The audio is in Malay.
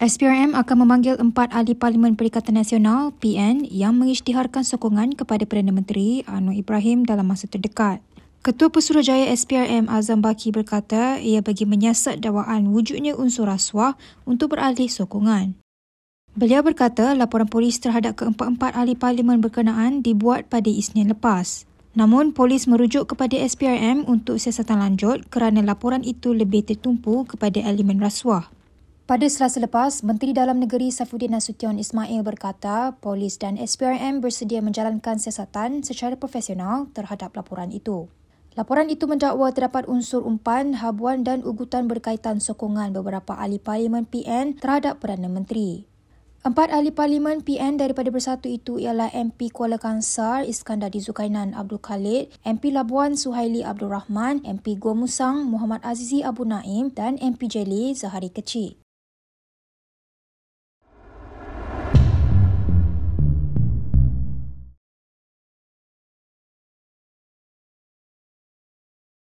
SPRM akan memanggil empat ahli Parlimen Perikatan Nasional PN yang mengisytiharkan sokongan kepada Perdana Menteri Anwar Ibrahim dalam masa terdekat. Ketua Pesuruhjaya SPRM Azam Baki berkata ia bagi menyiasat dakwaan wujudnya unsur rasuah untuk beralih sokongan. Beliau berkata laporan polis terhadap keempat-empat ahli parlimen berkenaan dibuat pada Isnin lepas. Namun polis merujuk kepada SPRM untuk siasatan lanjut kerana laporan itu lebih tertumpu kepada elemen rasuah. Pada selasa lepas, Menteri Dalam Negeri Safuddin Nasution Ismail berkata polis dan SPRM bersedia menjalankan siasatan secara profesional terhadap laporan itu. Laporan itu mendakwa terdapat unsur umpan, habuan dan ugutan berkaitan sokongan beberapa ahli parlimen PN terhadap Perdana Menteri. Empat ahli parlimen PN daripada bersatu itu ialah MP Kuala Kangsar Iskandar Dizukainan Abdul Khalid, MP Labuan Suhaili Abdul Rahman, MP Gua Musang Muhammad Azizi Abu Naim dan MP Jeli Zahari Kecik.